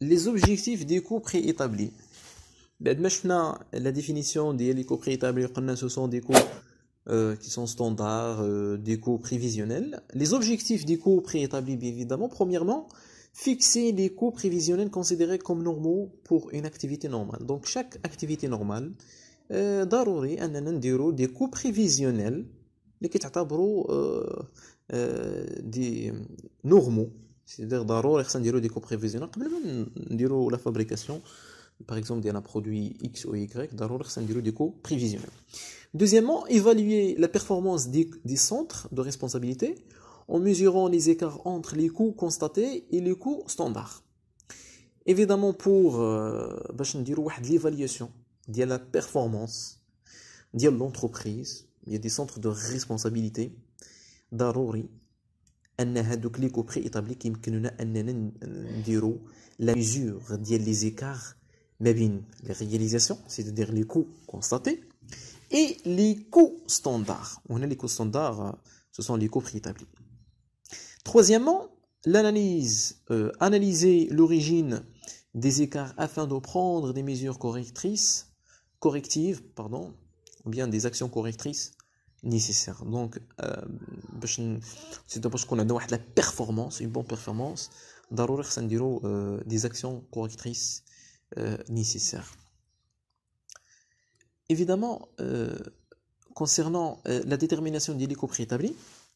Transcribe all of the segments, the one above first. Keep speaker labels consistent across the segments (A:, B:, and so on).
A: les objectifs des coûts préétablis. la définition des coûts préétablis, ce sont des coûts euh, qui sont standards, euh, des coûts prévisionnels. Les objectifs des coûts préétablis, bien évidemment, premièrement, fixer les coûts prévisionnels considérés comme normaux pour une activité normale. Donc chaque activité normale, euh, ضروري أننا des coûts prévisionnels sont euh, euh, des normaux c'est-à-dire ضروري خصنا نديرو des coûts قبل ما نديرو la fabrication par exemple d'un produit X ou Y, des coûts prévisionnels Deuxièmement, évaluer la performance des, centres de responsabilité en mesurant les écarts entre les coûts constatés et les coûts standards. Évidemment, pour euh, l'évaluation a la performance de l'entreprise, il y a des centres de responsabilité, d'abord les coûts préétablis qui nous la اننا نديرو les ميزور ديال لي زيكار les بين c'est dire et les coûts standards. On a les coûts standards, ce sont les coûts préétablis. Troisièmement, l'analyse, euh, analyser l'origine des écarts afin de prendre des mesures correctives, pardon, ou bien des actions correctrices nécessaire. Donc, euh, c'est d'abord qu'on a la performance, une bonne performance, d'arriver euh, à des actions correctrices euh, nécessaires. Évidemment, concernant la détermination des coûts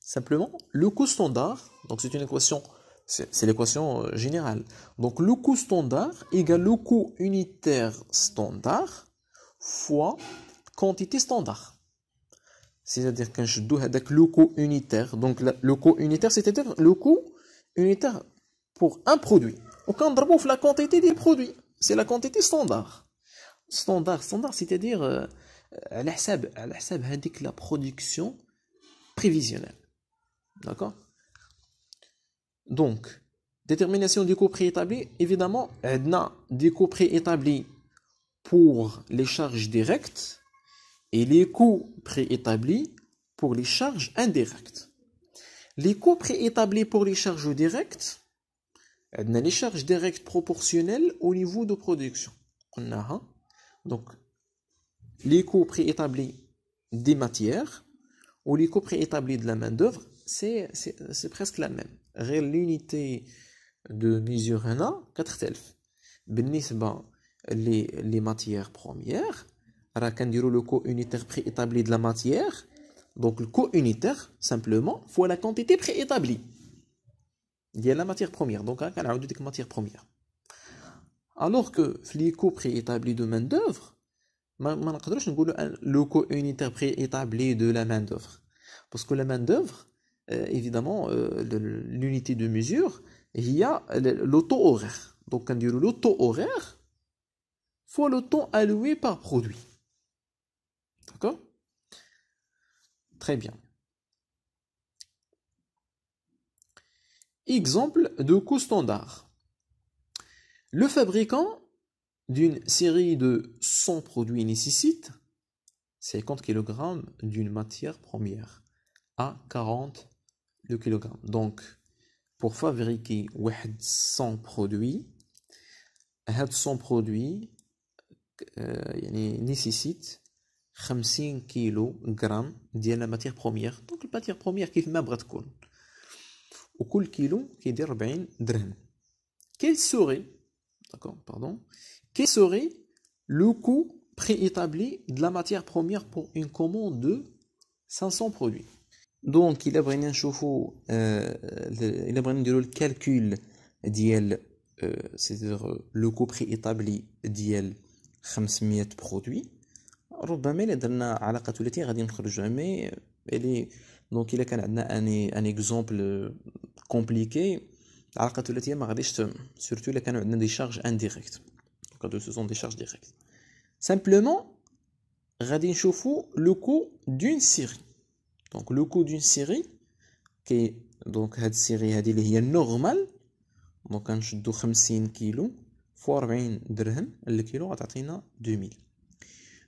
A: simplement, le coût standard, donc c'est une équation, c'est l'équation générale. Donc le coût standard égale le coût unitaire standard fois quantité standard c'est-à-dire que je avec le coût unitaire donc le coût unitaire c'est-à-dire le coût unitaire pour un produit aucun la quantité des produits c'est la quantité standard standard standard c'est-à-dire euh, à euh, la indique la production prévisionnelle d'accord donc détermination du coût préétabli évidemment on a des coûts préétablis pour les charges directes et les coûts préétablis pour les charges indirectes. Les coûts préétablis pour les charges directes, euh, les charges directes proportionnelles au niveau de production. On a donc les coûts préétablis des matières ou les coûts préétablis de la main-d'œuvre, c'est, presque la même. L'unité de mesure 1 a 4 les, les matières premières, on dit le co unitaire préétabli de la matière donc le co unitaire simplement fois la quantité préétablie a la matière première donc matière première alors que les co établi de main d'œuvre ما un نقدروش le le unitaire unitaire préétabli de la main d'œuvre parce que la main d'œuvre euh, évidemment euh, l'unité de mesure il y a le taux horaire donc on dit le taux horaire fois le temps alloué par produit D'accord Très bien. Exemple de coût standard. Le fabricant d'une série de 100 produits nécessite 50 kg d'une matière première à 40 kg. Donc, pour fabriquer 100 produits, 100 produits euh, nécessite 50 kg de la matière première donc la matière première كيف ما بغات تكون وكل كيلو كيدير 40 درهم quel serait pardon quel serait le coût préétabli de la matière première pour une commande de 500 produits donc il a un نشوفوا euh, il a brini نديروا le calcul ديال euh, c'est-à-dire le coût préétabli de 500 produits ربما الا درنا علاقه ثلاثيه غادي نخرجوا مي الي دونك الا كان عندنا اني ان اكزومبل كومبليكي العلاقه الثلاثيه ما غاديش تم سورتو الا كانوا عندنا دي شارج انديريكت دونك دو سوزون دي شارج ديريكت سامبلومون غادي نشوفو لو كو دون سيري دونك لو كو دون سيري كي دونك هاد السيري هادي اللي هي نورمال دونك كنشدو 50 كيلو فوا 40 درهم الكيلو غتعطينا 2000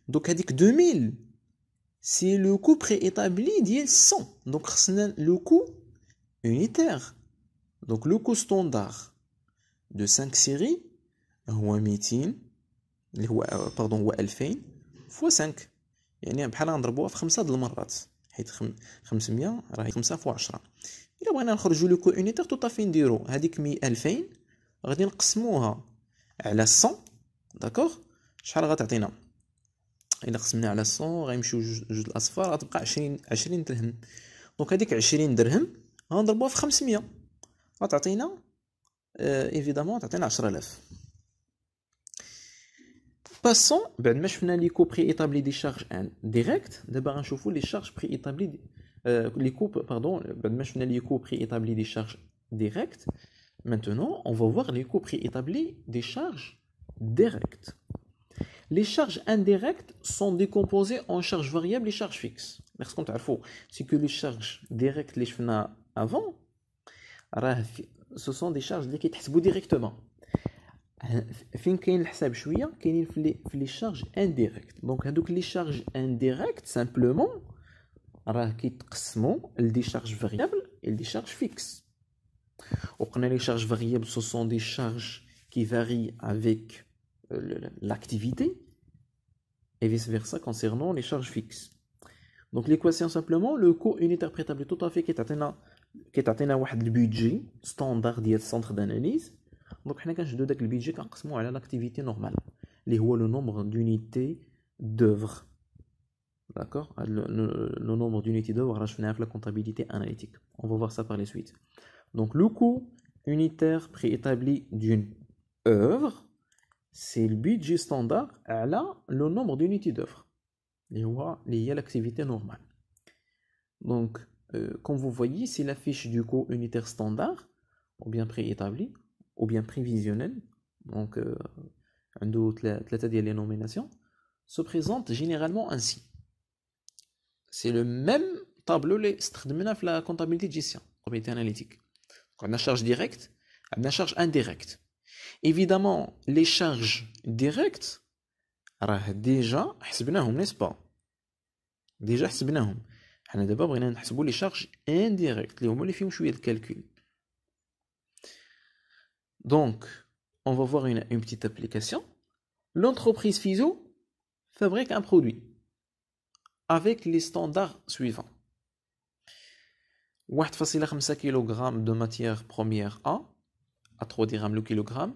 A: دوك هذيك 2000 سي لو كو بري ايتابلي ديال 100 دونك خصنا لو كو يونيتير دونك لو كو ستاندار دو 5 سيري هو 200 اللي هو باردون هو 2000 فوا 5 يعني بحال نضربوها في 5 د المرات حيت 500 راهي 5 فوا 10 الا بغينا نخرجوا لو كو يونيتير تو طافي نديرو هذيك 2000 غادي نقسموها على 100 داكوغ شحال غتعطينا الا قسمنا على 100 غيمشيو جوج الاصفار غتبقى 20 20 درهم دونك هذيك 20 درهم غنضربوها في 500 غتعطينا ايفيدامون تعطينا 10000 باسون بعد ما شفنا لي كو بري ايطابلي دي شارج ان ديريكت دابا غنشوفو لي شارج بري ايطابلي لي كو باردون بعد ما شفنا لي كو بري ايطابلي دي شارج ديريكت maintenant on va voir les coûts préétablis des charges directes les charges indirectes sont décomposées en charges variables et charges fixes. Mais ce que les charges directes, les chevenats avant, ce sont des charges qui sont directement. Les charges indirectes. Donc, les charges indirectes, simplement, sont les charges variables et les charges fixes. Les charges variables, ce sont des charges qui varient avec euh, l'activité et vice-versa concernant les charges fixes. Donc l'équation simplement, le coût unitaire préétabli tout à fait qui est qui à du budget standard du centre d'analyse. Donc حنا budget le budget à l'activité normale les le nombre d'unités d'œuvres. D'accord le, nombre d'unités d'œuvres, là je la comptabilité analytique. On va voir ça par la suite. Donc le coût unitaire préétabli d'une œuvre, c'est le budget standard à le nombre d'unités d'offres et هو اللي l'activité normale donc euh, comme vous voyez c'est la fiche du coût unitaire standard ou bien préétabli ou bien prévisionnel donc euh, les nominations se présente généralement ainsi c'est le même tableau les la comptabilité gestion, comptabilité analytique on a charge directe on a charge indirecte Évidemment, les charges directes, déjà, n'est-ce pas Déjà, حنا دابا بغينا نحسبوا لي les indirectes. les هما اللي فيهم le calcul. Donc, on va voir une, petite application. L'entreprise FISO fabrique un produit avec les standards suivants. 1,5 kg de matière première A à 3 dirhams le kilogramme,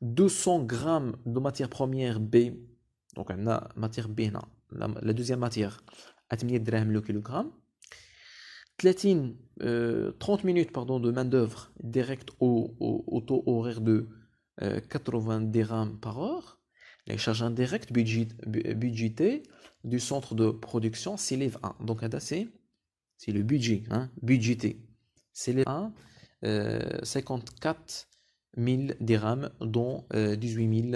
A: 200 grammes de matière première B donc on a matière B la deuxième matière à 800 le kilogramme 30 30 euh, minutes pardon de main d'œuvre directe au, taux horaire de 80 euh, dirhams par heure les charges indirectes budget, budgétées du centre de production s'élèvent à donc c'est c'est le budget hein, budgété s'élève à 54 euh, 1000 dirhams, dont 18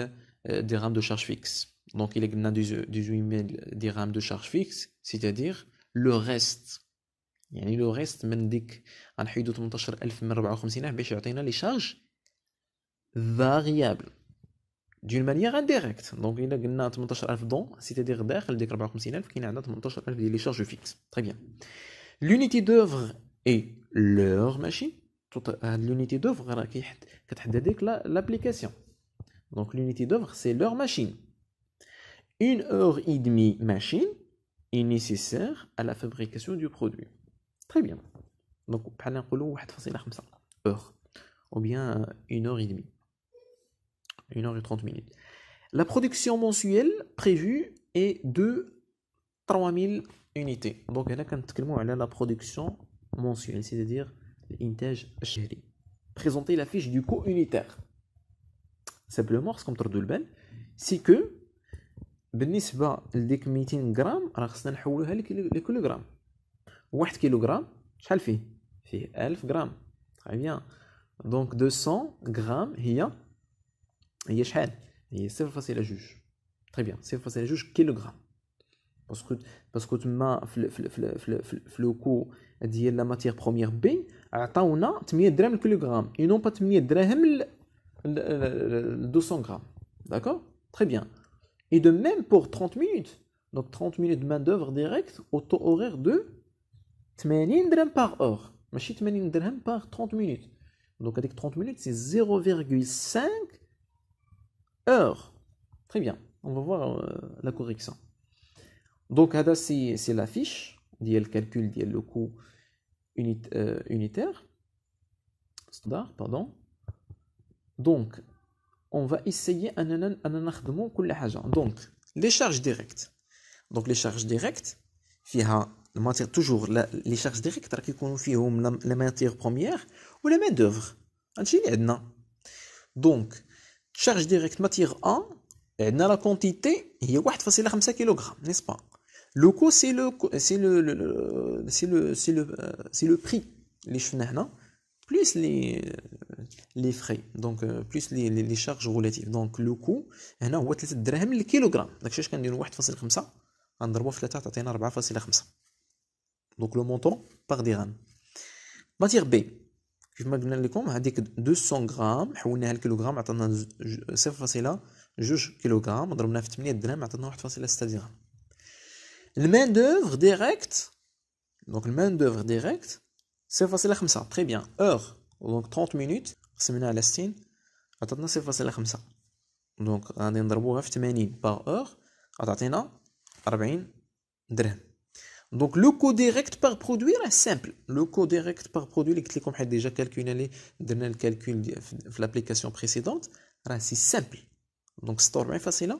A: 000 dirhams de charge fixe. Donc il a 18 000 dirhams de charge fixe, c'est-à-dire le reste. يعني لو ريست من ديك غنحيدو 18000 من 54 باش يعطينا لي شارج فاريابل دون مانيير انديريكت دونك الا قلنا 18000 دون سيتادير داخل ديك 54000 كاين عندنا 18000 ديال لي شارج فيكس Très bien. L'unité d'œuvre est l'heure machine, euh, l'unité d'œuvre hein, l'application. Donc l'unité d'oeuvre c'est leur machine. Une heure et demie machine est nécessaire à la fabrication du produit. Très bien. Donc, on heure. Ou bien euh, une heure et demie. Une heure et trente minutes. La production mensuelle prévue est de 3000 unités. Donc, elle a la production mensuelle, c'est-à-dire Présentez la fiche du coût unitaire. Simplement, ce qu'on morceau entre deux Si que, par rapport au décompte grammes, on va essayer de le convertir en kilogrammes. Un kilogramme, ça fait grammes Un kilogramme, 1000 grammes. Très bien. Donc 200 grammes, ça fait combien de kilogrammes 2 kilogrammes. Et c'est facile à juger. Très bien. C'est facile à juger. Kilogrammes. Parce que tu في, في, في, la matière première B, ديال a pas 8 200 grammes. D'accord Très bien. Et de même pour 30 minutes. Donc 30 minutes de main-d'œuvre directe au taux horaire de 80 dirhams par heure. 80 par 30 minutes. Donc avec 30 minutes, c'est 0,5 heures. Très bien. On va voir euh, la correction. Donc, c'est la fiche, le calcul, le coût euh, unitaire, standard, pardon. Donc, on va essayer un Donc, les charges directes. Donc, les charges directes, toujours les charges directes qui la matière première ou les main-d'œuvre. Donc, charge directe matière 1, la quantité est 1,5 kg, n'est-ce pas Loco, c'est le, c'est le, c'est le, c'est euh, le, c'est le prix, les chenana, plus les, euh, les frais, donc euh, plus les, les, les charges relatives. Donc le coût, on a 3 درهم le kilogramme. Donc je cherche 1,5, on ضربو في 3 تعطينا 4,5. Donc le montant par dirham. Matière B. كيف ما قلنا لكم هذيك 200 غرام حولناها الكيلوغرام عطانا 0.2 On ضربناها في 8 درهم عطانا 1.6 درهم la main-d'œuvre directe, donc la main-d'œuvre directe, c'est facile Très bien. Heure, donc 30 minutes, c'est à l'estine. Attends, c'est facile à Donc, on va faire 80 par heure. Attends, 40 dirhams. Donc, le coût direct par produit est simple. Le coût direct par produit, les clics ont déjà calculé le calcul de l'application précédente, c'est simple. Donc, c'est facile. Hein.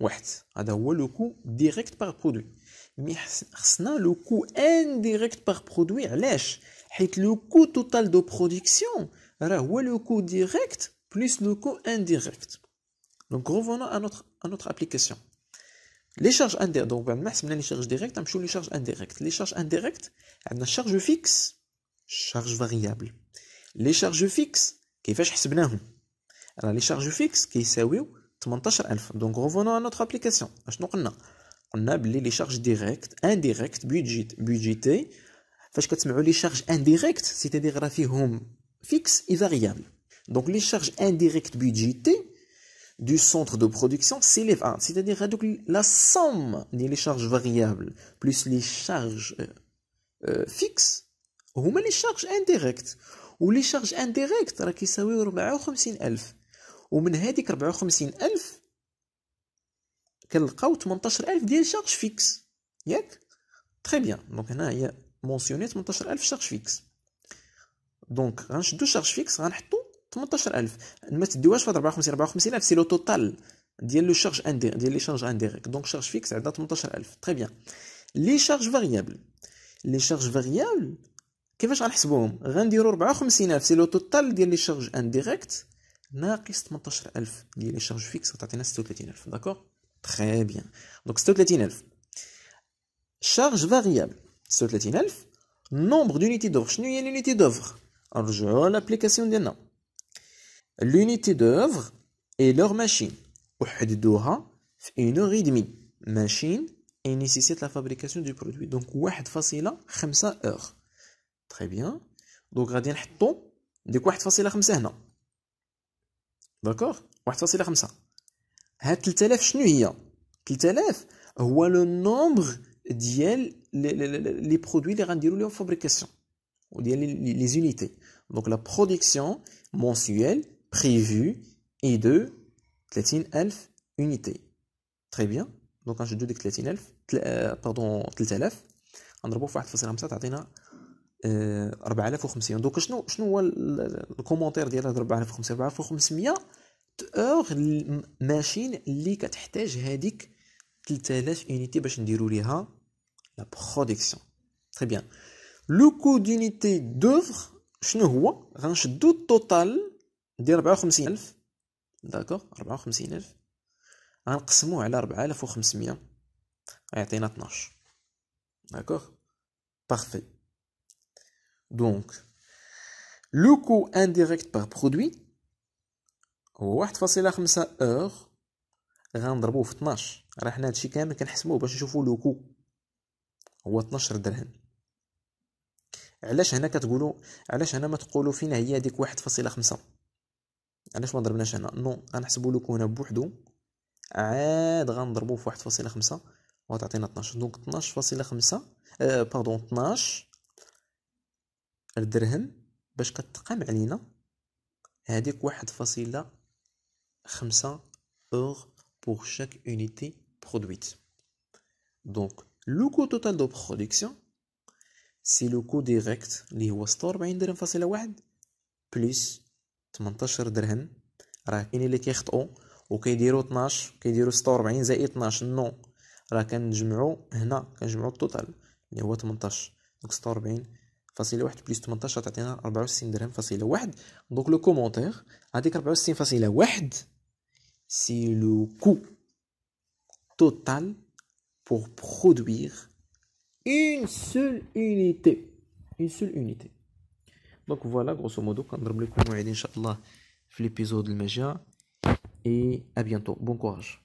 A: C'est le coût direct par produit, mais le coût indirect par produit, alors là, le coût total de production, alors le coût direct plus le coût indirect. donc revenons à notre application. les charges indirectes, donc ben les charges directes, on hein, a les charges indirectes. les charges indirectes, elles charge charges fixes, charges variables. les charges fixes, qu'est-ce qu'elles nous alors les charges fixes, qu'est-ce que où 18000 دونك à notre application, ابليكاسيون اشنو قلنا قلنا بلي لي شارج ديريكت انديريكت بيجيت بيجيتي فاش كتسمعوا لي شارج à dire راه فيهم فيكس اي فاريابل دونك لي شارج indirectes du centre de production s'élève à, c'est-à-dire la somme des charges variables plus les charges euh, euh, fixes, ou les charges indirectes. Ou les charges indirectes, qui ومن هذيك 54 الف كنلقاو 18 الف ديال شارج فيكس ياك تري بيان دونك هنا هي مونسيوني 18 الف شارج فيكس دونك غنشدو شارج فيكس غنحطو 18 الف ما تديوهاش في 54 54 الف سي لو توتال ديال لو شارج اندير ديال لي شارج انديريكت دونك شارج فيكس عندها الف تري بيان لي شارج فاريابل لي شارج فاريابل كيفاش غنحسبوهم غنديرو 54000 سي لو توتال ديال لي شارج انديريكت ناقص 18000 اللي لي شارج فيكس غتعطينا 36000 داكور تري بيان دونك 36000 شارج فاريابل 36000 nombre d'unités d'œuvre شنو هي l'unité d'œuvre نرجعوا l'application ديالنا l'unité d'œuvre est leur machine وحددوها في 1 heure et demie machine et nécessite la fabrication du produit donc 1.5 heure. très bien donc غادي نحطوا ديك 1.5 هنا D'accord Ouais, ça c'est le 5. Ça, c'est le 5. C'est le nombre de les produits les rendus en fabrication. Ou les, les, unités. Donc la production mensuelle prévue est de 30 unités. Très bien. Donc quand je dis 30 000, pardon, 30 on va pouvoir faire 30 000, ça va donner 4 500. Donc je ne vois le commentaire de 4 500, 4 Or, la machine qui a besoin de ces 3 unités pour faire la production. Très bien. Le coût d'unité d'oeuvre, je ce que c'est On le total de 54 000. D'accord 54 000. On le diviser par 4500. On a donné 12. D'accord Parfait. Donc, le coût indirect par produit... هو واحد فاصلة خمسة أوغ غنضربوه في طناش راه حنا هادشي كامل كنحسبوه باش نشوفو لوكو هو طناشر درهم علاش هنا كتقولو علاش هنا ما فينا هي هاديك واحد فاصلة خمسة علاش ما ضربناش هنا نو غنحسبو لوكو هنا بوحدو عاد غنضربوه في واحد فاصلة خمسة وغتعطينا طناش دونك طناش فاصلة خمسة أه باردون اتناش درهم باش كتقام علينا هاديك واحد فاصلة 5 اور pour chaque unité produite. Donc, le coût total de production, c'est le coût direct اللي هو 46 درهم فاصلة واحد بلس 18 درهم راه كاين اللي كيخطئوا وكيديروا 12 كيديروا 46 زائد 12 نو راه كنجمعوا هنا كنجمعوا التوتال اللي هو 18 دونك 46 فاصلة واحد بلس 18 تعطينا 64 درهم فاصلة واحد دونك لو كومونتير هذيك 64 فاصلة واحد c'est le coût total pour produire une seule unité. Une seule unité. Donc voilà, grosso modo, quand on va l'épisode de Magia. Et à bientôt. Bon courage.